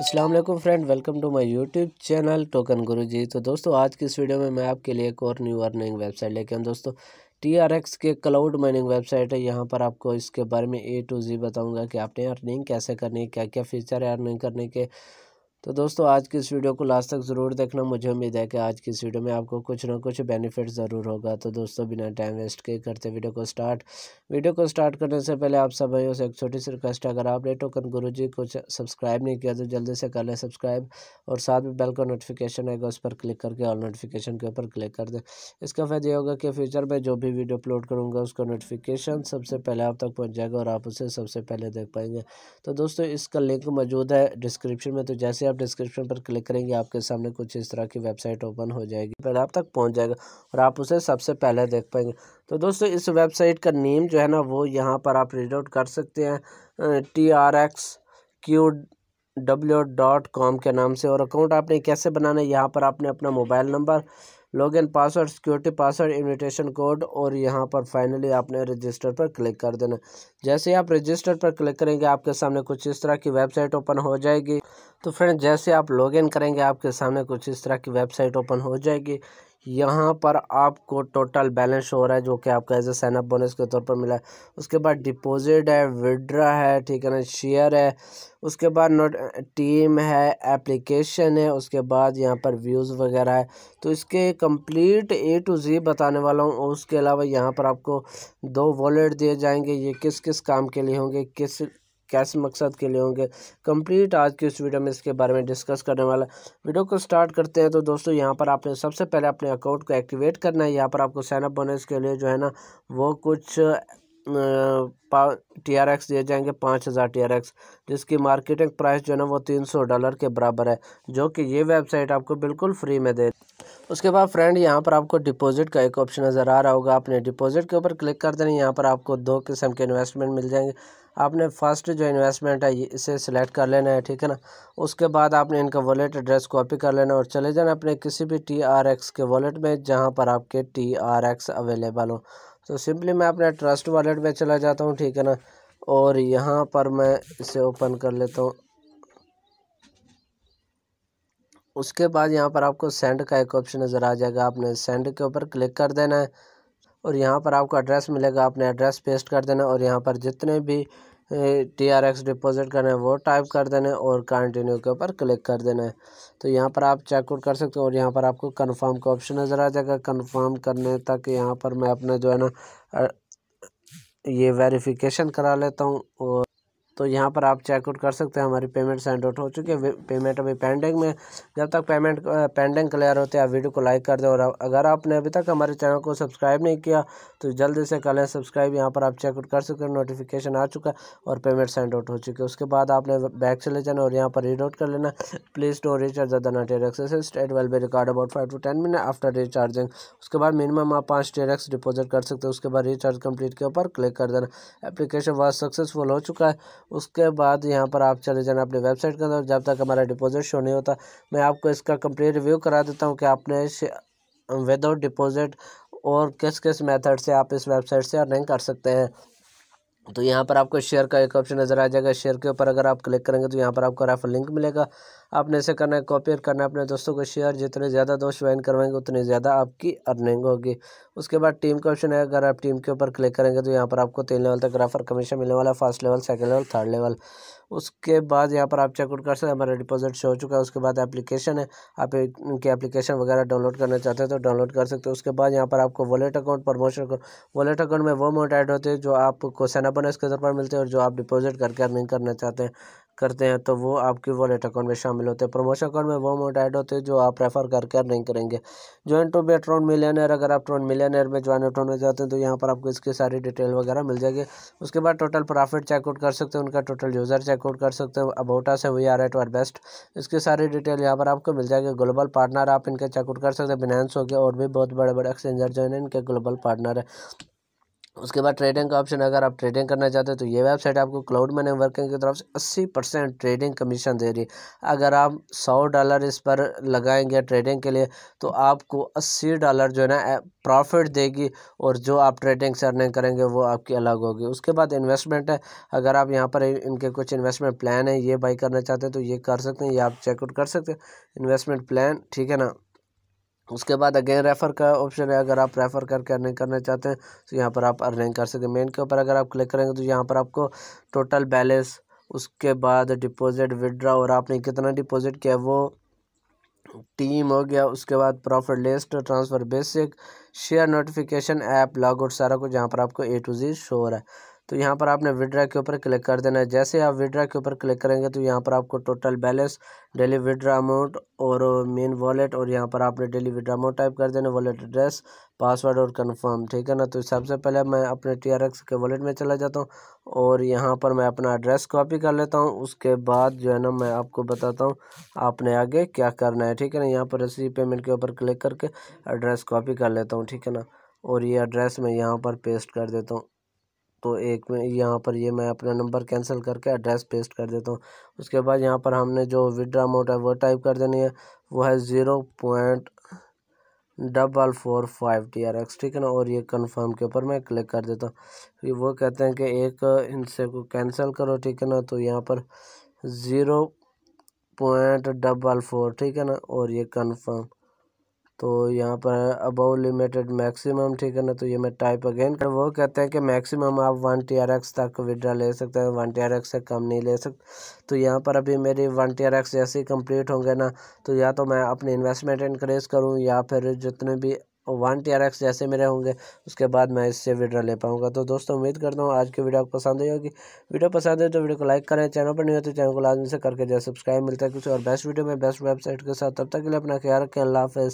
अस्सलाम वालेकुम friend welcome to my YouTube channel token Guru ji तो दोस्तों आज की इस वीडियो में मैं आपके लिए एक और न्यू अर्निंग वेबसाइट लेके आऊँ दोस्तों टी आर एक्स के क्लाउड माइनिंग वेबसाइट है यहाँ पर आपको इसके बारे में ए टू जी बताऊँगा कि आपने अर्निंग कैसे करनी है क्या क्या फ़ीचर है अर्निंग करने के तो दोस्तों आज की इस वीडियो को लास्ट तक ज़रूर देखना मुझे उम्मीद है कि आज की इस वीडियो में आपको कुछ ना कुछ बेनिफिट ज़रूर होगा तो दोस्तों बिना टाइम वेस्ट के करते वीडियो को स्टार्ट वीडियो को स्टार्ट करने से पहले आप सब भाइयों से एक छोटी सी रिक्वेस्ट है अगर आपने टोकन गुरु जी को सब्सक्राइब नहीं किया तो जल्दी से कर लें सब्सक्राइब और साथ में बेल का नोटिफिकेशन आएगा उस पर क्लिक करके ऑल नोटिफिकेशन के ऊपर क्लिक कर दें इसका फायदा ये होगा कि फ्यूचर में जो भी वीडियो अपलोड करूँगा उसका नोटिफिकेशन सबसे पहले आप तक पहुँच जाएगा और आप उसे सबसे पहले देख पाएंगे तो दोस्तों इसका लिंक मौजूद है डिस्क्रिप्शन में तो जैसे आप डिस्क्रिप्शन पर क्लिक करेंगे आपके सामने कुछ इस तरह की वेबसाइट ओपन हो जाएगी पहले आप तक पहुंच जाएगा और आप उसे सबसे पहले देख पाएंगे तो दोस्तों इस वेबसाइट का नेम जो है ना वो यहाँ पर आप रीड आउट कर सकते हैं T R X Q W dot com के नाम से और अकाउंट आपने कैसे बनाना है यहाँ पर आपने अपना mobile number login password security password invitation code और यहाँ पर फाइनली आपने रजिस्टर पर क्लिक कर देना जैसे आप रजिस्टर पर क्लिक करेंगे आपके सामने कुछ इस तरह की वेबसाइट ओपन हो जाएगी तो फ्रेंड जैसे आप लॉगिन करेंगे आपके सामने कुछ इस तरह की वेबसाइट ओपन हो जाएगी यहाँ पर आपको टोटल बैलेंस हो रहा है जो कि आपका एज ए सैनअप बोनस के तौर पर मिला है उसके बाद डिपॉजिट है विड्रा है ठीक है ना शेयर है उसके बाद नोट टीम है एप्लीकेशन है उसके बाद यहाँ पर व्यूज़ वगैरह है तो इसके कंप्लीट ए टू जी बताने वाला हूँ उसके अलावा यहाँ पर आपको दो वॉलेट दिए जाएंगे ये किस किस काम के लिए होंगे किस कैसे मकसद के लिए होंगे कंप्लीट आज की इस वीडियो में इसके बारे में डिस्कस करने वाला वीडियो को स्टार्ट करते हैं तो दोस्तों यहाँ पर आपने सबसे पहले अपने अकाउंट को एक्टिवेट करना है यहाँ पर आपको साइनअप बोनस के लिए जो है ना वो कुछ टी आर एक्स दिए जाएंगे पाँच हज़ार टी आर एक्स जिसकी मार्केटिंग प्राइस जो है ना वो तीन सौ डॉलर के बराबर है जो कि ये वेबसाइट आपको बिल्कुल फ्री में दे उसके बाद फ्रेंड यहाँ पर आपको डिपॉजिट का एक ऑप्शन नज़र आ रहा होगा आपने डिपॉजिट के ऊपर क्लिक कर देना यहाँ पर आपको दो किस्म के इन्वेस्टमेंट मिल जाएंगे आपने फर्स्ट जो इन्वेस्टमेंट है इसे सिलेक्ट कर लेना है ठीक है ना उसके बाद आपने इनका वॉलेट एड्रेस कॉपी कर लेना और चले जाना अपने किसी भी टी आर एक्स के वॉलेट में जहाँ पर आपके टी आर एक्स अवेलेबल हो तो सिंपली मैं अपने ट्रस्ट वॉलेट में चला जाता हूँ ठीक है ना और यहाँ पर मैं इसे ओपन कर लेता हूँ उसके बाद यहाँ पर आपको सेंड का एक ऑप्शन नज़र आ जाएगा आपने सेंड के ऊपर क्लिक कर देना है और यहाँ पर आपको एड्रेस मिलेगा आपने एड्रेस पेस्ट कर देना और यहाँ पर जितने भी टी आर एक्स डिपोज़िट करना है वो टाइप कर देना है और कंटिन्यू के ऊपर क्लिक कर देना है तो यहाँ पर आप चेकआउट कर सकते हो और यहाँ पर आपको कन्फर्म का ऑप्शन नज़र आ जाएगा कन्फर्म करने तक यहाँ पर मैं अपना जो है ना ये वेरिफिकेशन करा लेता हूँ और तो यहाँ पर आप चेकआउट कर सकते हैं हमारी पेमेंट सेंड आउट हो चुकी है पेमेंट अभी पेंडिंग में जब तक पेमेंट पेंडिंग क्लियर होते हैं आप वीडियो को लाइक कर दें और अगर आपने अभी तक हमारे चैनल को सब्सक्राइब नहीं किया तो जल्दी से कर लें सब्सक्राइब यहाँ पर आप चेकआउट कर सकते हैं नोटिफिकेशन आ चुका है और पेमेंट सेंड आउट हो चुकी है उसके बाद आपने बैक से ले जाना और यहाँ पर रीड आउट कर लेना please do recharge the not access state well be record about five to ten minute after recharging उसके बाद मिनिमम आप पाँच टेरेक्स डिपॉजिट कर सकते हैं उसके बाद रिचार्ज कंप्लीट के ऊपर क्लिक कर देना एप्लीकेशन बहुत सक्सेसफुल हो चुका है उसके बाद यहाँ पर आप चले जाना अपने वेबसाइट के अंदर जब तक हमारा डिपॉजिट शो नहीं होता मैं आपको इसका कंप्लीट रिव्यू करा देता हूँ कि आपने विदाउट डिपॉजिट और किस किस मेथड से आप इस वेबसाइट से अर्निंग कर सकते हैं तो यहाँ पर आपको शेयर का एक ऑप्शन नज़र आ जाएगा शेयर के ऊपर अगर आप क्लिक करेंगे तो यहाँ पर आपको रेफर लिंक मिलेगा आपने इसे करना है कॉपी और करना है अपने दोस्तों को शेयर जितने ज़्यादा दोस्त ज्वाइन करवाएंगे उतनी ज़्यादा आपकी अर्निंग होगी उसके बाद टीम का ऑप्शन है अगर आप टीम के ऊपर क्लिक करेंगे तो यहाँ पर आपको तीन लेवल तक ग्राफर कमीशन मिलने वाला first level second level third level उसके बाद यहाँ पर आप चेकआउट कर सकते हैं हमारा डिपॉजिट शो हो चुका है उसके बाद एप्लीकेशन है आप इनकी एप्लीकेशन वगैरह डाउनलोड करना चाहते हैं तो डाउनलोड कर सकते हो उसके बाद यहाँ पर आपको wallet account promotion account wallet account में वो अमाउंट ऐड होते हैं जो आपको सेना बोनस के तौर पर मिलते हैं और जो आप डिपॉजिट करके अर्निंग करना चाहते हैं करते हैं तो वो आपके वॉलेट अकाउंट में शामिल होते हैं प्रमोशन अकाउंट में वो अमाउंट ऐड होते हैं जो आप रेफर करके अर्निंग करेंगे join to be Tron millionaire अगर आप ट्रोन मिलियनर में ज्वाइन ट्रोन में जाते हैं तो यहाँ पर आपको इसकी सारी डिटेल वगैरह मिल जाएगी उसके बाद टोटल प्रॉफिट चेकआउट कर सकते हैं उनका टोटल यूज़र चेकआउट कर सकते हैं अबोटा से वी आर एट और बेस्ट इसकी सारी डिटेल यहाँ पर आपको मिल जाएगी ग्लोबल पार्टनर आप इनके चेकआउट कर सकते हैं बिनेंस हो गया और भी बहुत बड़े बड़े एक्सचेंजर जो है इनके ग्लोबल पार्टनर है उसके बाद ट्रेडिंग का ऑप्शन अगर आप ट्रेडिंग करना चाहते हैं तो ये वेबसाइट आपको क्लाउड मनी वर्किंग की तरफ से अस्सी परसेंट ट्रेडिंग कमीशन दे रही है अगर आप सौ डॉलर इस पर लगाएंगे ट्रेडिंग के लिए तो आपको अस्सी डॉलर जो है ना प्रॉफिट देगी और जो आप ट्रेडिंग से अर्निंग करेंगे वो आपकी अलग होगी उसके बाद इन्वेस्टमेंट है अगर आप यहाँ पर इनके कुछ इन्वेस्टमेंट प्लान है ये बाई करना चाहते हैं तो ये कर सकते हैं ये आप चेकआउट कर सकते हैं इन्वेस्टमेंट प्लान ठीक है ना उसके बाद अगेन रेफ़र का ऑप्शन है अगर आप रेफ़र करके अर्निंग करना चाहते हैं तो यहाँ पर आप अर्निंग कर सकते हैं मेन के ऊपर अगर आप क्लिक करेंगे तो यहाँ पर आपको टोटल बैलेंस उसके बाद डिपॉजिट विड्रा और आपने कितना डिपॉजिट किया वो टीम हो गया उसके बाद profit list transfer basic share notification app log out सारा कुछ यहाँ पर आपको ए टू जी शो हो रहा है तो यहाँ पर आपने विड्रा के ऊपर क्लिक कर देना है जैसे आप विड्रा के ऊपर क्लिक करेंगे तो यहाँ पर आपको total balance daily withdraw amount और मेन वॉलेट और यहाँ पर आपने डेली विड्रा अमाउंट टाइप कर देना वॉलेट एड्रेस पासवर्ड और कंफर्म ठीक है ना तो सबसे पहले मैं अपने टी के वॉलेट में चला जाता हूँ और यहाँ पर मैं अपना एड्रेस कॉपी कर लेता हूँ उसके बाद जो है ना मैं आपको बताता हूँ आपने आगे क्या करना है ठीक है ना यहाँ पर रसीद पेमेंट के ऊपर क्लिक करके एड्रेस कॉपी कर लेता हूँ ठीक है ना और ये एड्रेस मैं यहाँ पर पेस्ट कर देता हूँ तो एक में यहाँ पर ये मैं अपना नंबर कैंसिल करके एड्रेस पेस्ट कर देता हूँ उसके बाद यहाँ पर हमने जो विड्रा अमाउंट है वो टाइप कर देनी है वो है zero point double four five T R X ठीक है ना और ये कंफर्म के ऊपर मैं क्लिक कर देता हूँ वो कहते हैं कि एक इनसे को कैंसिल करो ठीक है ना तो यहाँ पर ज़ीरो पॉइंट डबल फोर ठीक है ना और ये कंफर्म तो यहाँ पर अबव लिमिटेड मैक्सिमम ठीक है ना तो ये मैं टाइप अगेन कर वो कहते हैं कि मैक्सिमम आप वन टी आर एक्स तक विड्रा ले सकते हैं वन टी आर एक्स से कम नहीं ले सकते तो यहाँ पर अभी मेरी वन टी आर एक्स जैसे ही कम्प्लीट होंगे ना तो या तो मैं अपनी इन्वेस्टमेंट इनक्रेज करूँ या फिर जितने भी वन टी आर एक्स जैसे मेरे होंगे उसके बाद मैं इससे विड्रा ले पाऊँगा तो दोस्तों उम्मीद करता हूँ आज की वीडियो आपको पसंद आई होगी वीडियो पसंद है तो वीडियो को लाइक करें चैनल पर नहीं हो तो चैनल को लाजमी से करके जैसे सब्सक्राइब मिलता है किसी और बेस्ट वीडियो में बेस्ट वेबसाइट के साथ तब तक के लिए अपना ख्याल रखें अल्लाह हाफ़